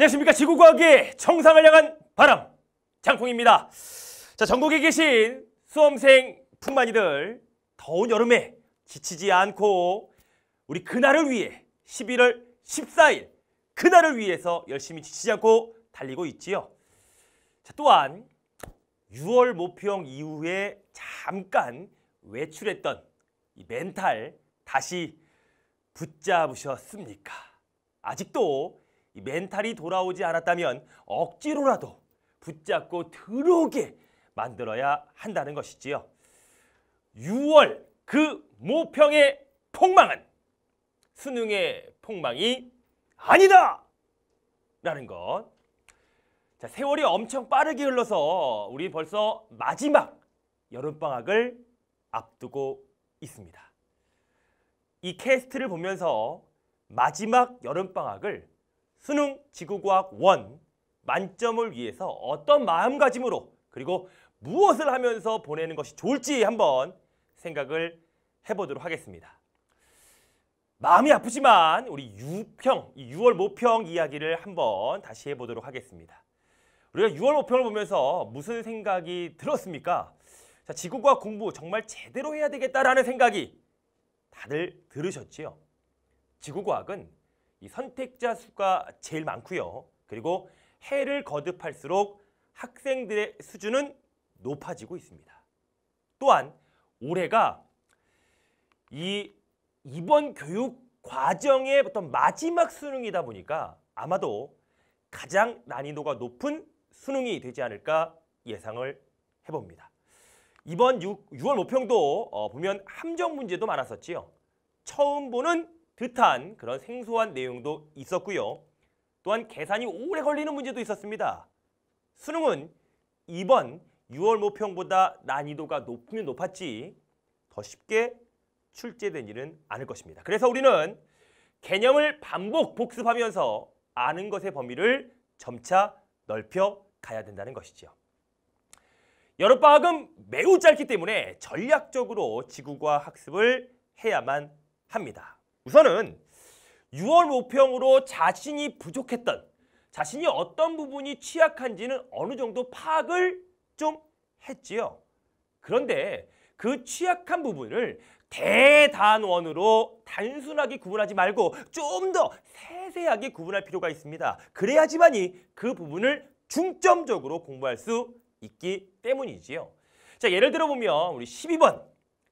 안녕하십니까 지구과학의 정상을 향한 바람 장풍입니다자 전국에 계신 수험생 풍만이들 더운 여름에 지치지 않고 우리 그날을 위해 11월 14일 그날을 위해서 열심히 지치지 않고 달리고 있지요 자, 또한 6월 모평 이후에 잠깐 외출했던 이 멘탈 다시 붙잡으셨습니까 아직도 멘탈이 돌아오지 않았다면 억지로라도 붙잡고 들어오게 만들어야 한다는 것이지요. 6월 그 모평의 폭망은 수능의 폭망이 아니다! 라는 것. 자, 세월이 엄청 빠르게 흘러서 우리 벌써 마지막 여름방학을 앞두고 있습니다. 이 캐스트를 보면서 마지막 여름방학을 수능 지구과학 1 만점을 위해서 어떤 마음가짐으로 그리고 무엇을 하면서 보내는 것이 좋을지 한번 생각을 해보도록 하겠습니다. 마음이 아프지만 우리 유평, 6월 모평 이야기를 한번 다시 해보도록 하겠습니다. 우리가 6월 모평을 보면서 무슨 생각이 들었습니까? 자, 지구과학 공부 정말 제대로 해야 되겠다라는 생각이 다들 들으셨지요? 지구과학은 이 선택자 수가 제일 많고요. 그리고 해를 거듭할수록 학생들의 수준은 높아지고 있습니다. 또한 올해가 이 이번 교육 과정의 어떤 마지막 수능이다 보니까 아마도 가장 난이도가 높은 수능이 되지 않을까 예상을 해봅니다. 이번 6, 월 모평도 어, 보면 함정 문제도 많았었지요. 처음 보는 듯한 그런 생소한 내용도 있었고요. 또한 계산이 오래 걸리는 문제도 있었습니다. 수능은 이번 6월 모평보다 난이도가 높으면 높았지 더 쉽게 출제된 일은 않을 것입니다. 그래서 우리는 개념을 반복 복습하면서 아는 것의 범위를 점차 넓혀 가야 된다는 것이지요. 여름방학은 매우 짧기 때문에 전략적으로 지구과학 학습을 해야만 합니다. 우선은 6월 모평으로 자신이 부족했던 자신이 어떤 부분이 취약한지는 어느 정도 파악을 좀 했지요. 그런데 그 취약한 부분을 대단원으로 단순하게 구분하지 말고 좀 더 세세하게 구분할 필요가 있습니다. 그래야지만이 그 부분을 중점적으로 공부할 수 있기 때문이지요. 자, 예를 들어 보면 우리 12번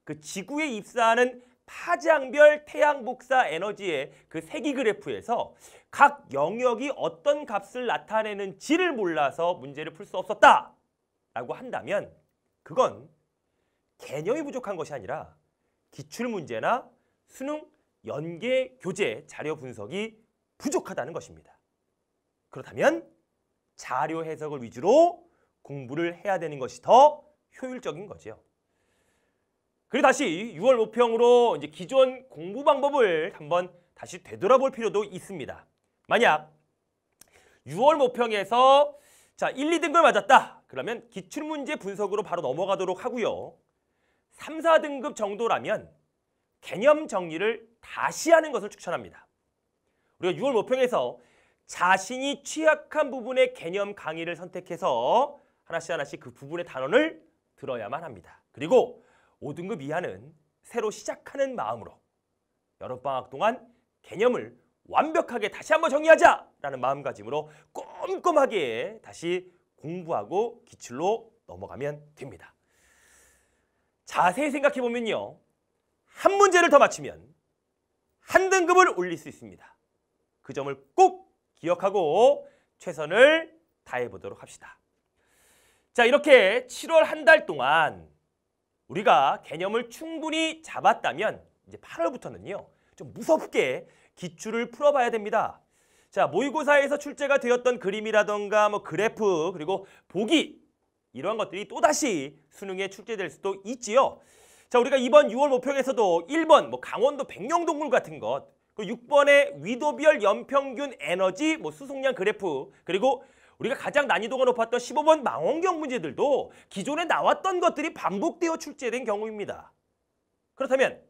그 지구에 입사하는 파장별 태양 복사 에너지의 그 세기 그래프에서 각 영역이 어떤 값을 나타내는지를 몰라서 문제를 풀 수 없었다 라고 한다면 그건 개념이 부족한 것이 아니라 기출문제나 수능 연계 교재 자료 분석이 부족하다는 것입니다. 그렇다면 자료 해석을 위주로 공부를 해야 되는 것이 더 효율적인 거지요. 그리고 다시 6월 모평으로 이제 기존 공부 방법을 한번 다시 되돌아볼 필요도 있습니다. 만약 6월 모평에서 자 1, 2등급을 맞았다. 그러면 기출문제 분석으로 바로 넘어가도록 하고요. 3, 4등급 정도라면 개념 정리를 다시 하는 것을 추천합니다. 우리가 6월 모평에서 자신이 취약한 부분의 개념 강의를 선택해서 하나씩 하나씩 그 부분의 단원을 들어야만 합니다. 그리고 5등급 이하는 새로 시작하는 마음으로 여름방학 동안 개념을 완벽하게 다시 한번 정리하자라는 마음가짐으로 꼼꼼하게 다시 공부하고 기출로 넘어가면 됩니다. 자세히 생각해보면요. 한 문제를 더 맞추면 한 등급을 올릴 수 있습니다. 그 점을 꼭 기억하고 최선을 다해보도록 합시다. 자 이렇게 7월 한 달 동안 우리가 개념을 충분히 잡았다면 이제 8월부터는요. 좀 무섭게 기출을 풀어봐야 됩니다. 자, 모의고사에서 출제가 되었던 그림이라던가 뭐 그래프 그리고 보기 이러한 것들이 또다시 수능에 출제될 수도 있지요. 자, 우리가 이번 6월 모평에서도 1번 뭐 강원도 백령동굴 같은 것, 그 6번의 위도별 연평균 에너지 뭐 수송량 그래프, 그리고 우리가 가장 난이도가 높았던 15번 망원경 문제들도 기존에 나왔던 것들이 반복되어 출제된 경우입니다. 그렇다면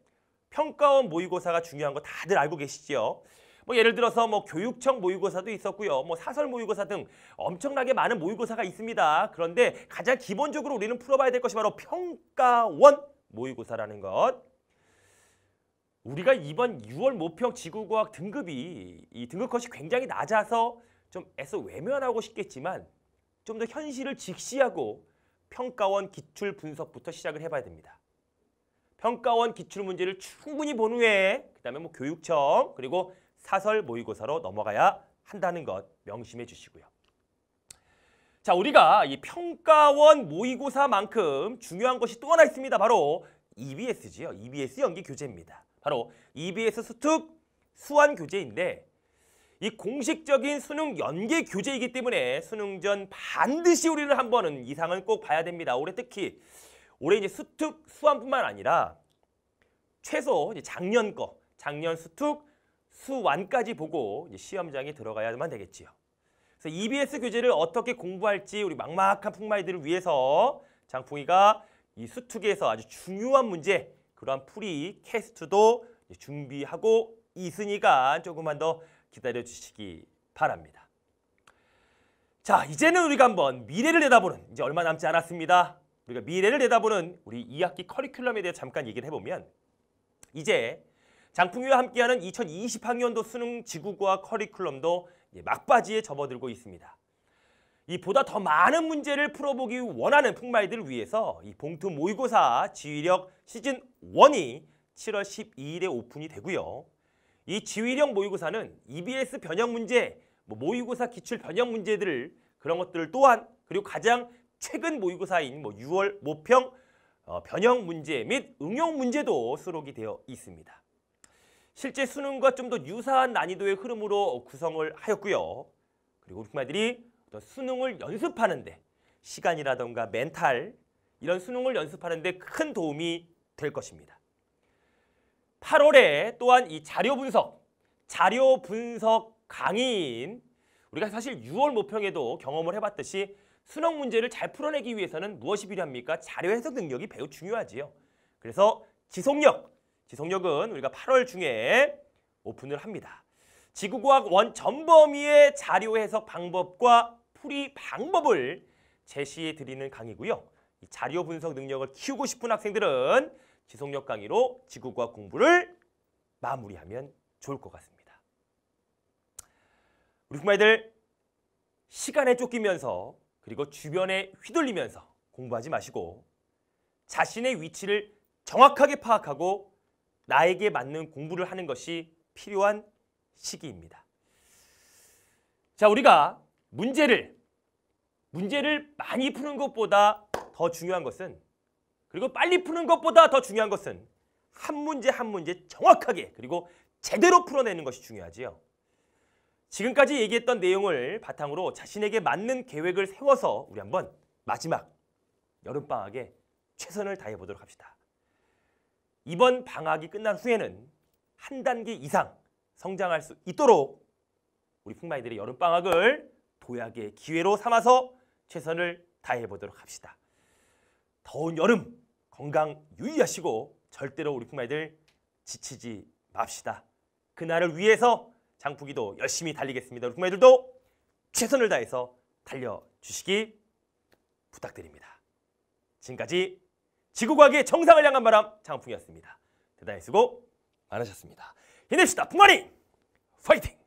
평가원 모의고사가 중요한 거 다들 알고 계시지요? 뭐 예를 들어서 뭐 교육청 모의고사도 있었고요. 뭐 사설 모의고사 등 엄청나게 많은 모의고사가 있습니다. 그런데 가장 기본적으로 우리는 풀어봐야 될 것이 바로 평가원 모의고사라는 것. 우리가 이번 6월 모평 지구과학 등급이 이 등급컷이 굉장히 낮아서 좀 애써 외면하고 싶겠지만 좀 더 현실을 직시하고 평가원 기출 분석부터 시작을 해봐야 됩니다. 평가원 기출 문제를 충분히 본 후에 그다음에 뭐 교육청 그리고 사설 모의고사로 넘어가야 한다는 것 명심해 주시고요. 자, 우리가 이 평가원 모의고사만큼 중요한 것이 또 하나 있습니다. 바로 EBS지요. EBS 연기 교재입니다. 바로 EBS 수특 수완 교재인데 이 공식적인 수능 연계 교재이기 때문에 수능 전 반드시 우리는 한 번은 이상은 꼭 봐야 됩니다. 올해 특히 올해 이제 수특 수완뿐만 아니라 최소 이제 작년 거 작년 수특 수완까지 보고 시험장에 들어가야만 되겠지요. 그래서 EBS 교재를 어떻게 공부할지 우리 막막한 풍마이들을 위해서 장풍이가 이 수특에서 아주 중요한 문제 그러한 풀이 캐스트도 준비하고 있으니까 조금만 더 기다려 주시기 바랍니다. 자, 이제는 우리가 한번 미래를 내다보는 이제 얼마 남지 않았습니다. 우리가 미래를 내다보는 우리 2학기 커리큘럼에 대해 잠깐 얘기를 해보면 이제 장풍이와 함께하는 2020학년도 수능 지구과 커리큘럼도 막바지에 접어들고 있습니다. 이 보다 더 많은 문제를 풀어보기 원하는 풍마이들을 위해서 이 봉투 모의고사 지휘력 시즌 1이 7월 12일에 오픈이 되고요. 이지휘령 모의고사는 EBS 변형 문제, 뭐 모의고사 기출 변형 문제들 그런 것들을 또한 그리고 가장 최근 모의고사인 뭐 6월 모평 어, 변형 문제 및 응용 문제도 수록이 되어 있습니다. 실제 수능과 좀 더 유사한 난이도의 흐름으로 구성을 하였고요. 그리고 우리 말들이 수능을 연습하는데 시간이라던가 멘탈 이런 수능을 연습하는데 큰 도움이 될 것입니다. 8월에 또한 이 자료 분석, 자료 분석 강의인 우리가 사실 6월 모평에도 경험을 해봤듯이 수능 문제를 잘 풀어내기 위해서는 무엇이 필요합니까? 자료 해석 능력이 매우 중요하지요. 그래서 지속력, 지속력은 우리가 8월 중에 오픈을 합니다. 지구과학 원 전범위의 자료 해석 방법과 풀이 방법을 제시해 드리는 강의고요. 이 자료 분석 능력을 키우고 싶은 학생들은 지속력 강의로 지구과학 공부를 마무리하면 좋을 것 같습니다. 우리 부모님들 시간에 쫓기면서 그리고 주변에 휘둘리면서 공부하지 마시고 자신의 위치를 정확하게 파악하고 나에게 맞는 공부를 하는 것이 필요한 시기입니다. 자, 우리가 문제를 문제를 많이 푸는 것보다 더 중요한 것은 그리고 빨리 푸는 것보다 더 중요한 것은 한 문제 한 문제 정확하게 그리고 제대로 풀어내는 것이 중요하지요. 지금까지 얘기했던 내용을 바탕으로 자신에게 맞는 계획을 세워서 우리 한번 마지막 여름방학에 최선을 다해보도록 합시다. 이번 방학이 끝난 후에는 한 단계 이상 성장할 수 있도록 우리 풍마이들의 여름방학을 도약의 기회로 삼아서 최선을 다해보도록 합시다. 더운 여름 건강 유의하시고 절대로 우리 품아이들 지치지 맙시다. 그날을 위해서 장부기도 열심히 달리겠습니다. 우리 품아이들도 최선을 다해서 달려주시기 부탁드립니다. 지금까지 지구과학의 정상을 향한 바람 장풍이었습니다. 대단히 수고 많으셨습니다. 힘냅시다. 풍아리 파이팅!